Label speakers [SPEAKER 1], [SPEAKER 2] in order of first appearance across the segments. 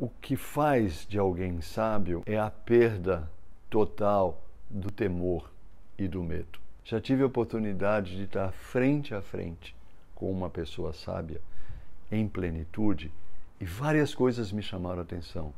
[SPEAKER 1] O que faz de alguém sábio é a perda total do temor e do medo. Já tive a oportunidade de estar frente a frente com uma pessoa sábia em plenitude e várias coisas me chamaram a atenção.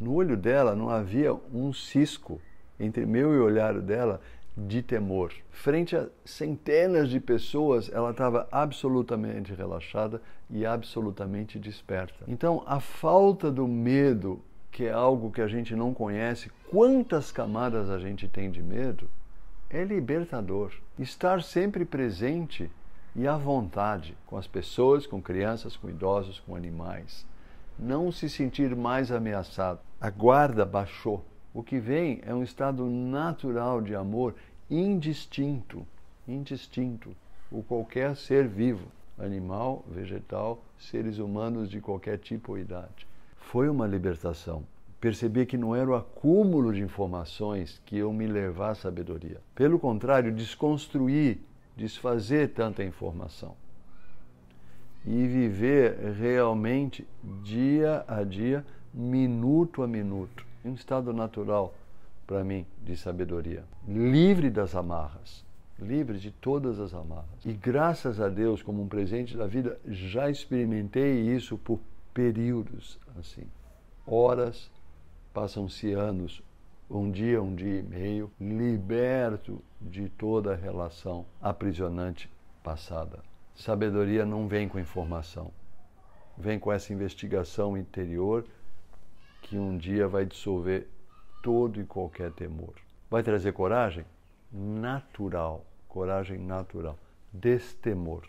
[SPEAKER 1] No olho dela não havia um cisco entre meu e o olhar dela de temor. Frente a centenas de pessoas, ela estava absolutamente relaxada e absolutamente desperta. Então, a falta do medo, que é algo que a gente não conhece, quantas camadas a gente tem de medo, é libertador. Estar sempre presente e à vontade com as pessoas, com crianças, com idosos, com animais. Não se sentir mais ameaçado. A guarda baixou. O que vem é um estado natural de amor indistinto, indistinto, o qualquer ser vivo, animal, vegetal, seres humanos de qualquer tipo ou idade. Foi uma libertação. Percebi que não era o acúmulo de informações que eu me levar à sabedoria. Pelo contrário, desconstruir, desfazer tanta informação. E viver realmente dia a dia, minuto a minuto, em um estado natural para mim de sabedoria, livre das amarras, livre de todas as amarras. E graças a Deus, como um presente da vida, já experimentei isso por períodos assim. Horas, passam-se anos, um dia, um dia e meio, liberto de toda a relação aprisionante passada. Sabedoria não vem com informação, vem com essa investigação interior que um dia vai dissolver todo e qualquer temor. Vai trazer coragem? Natural. Coragem natural. Destemor.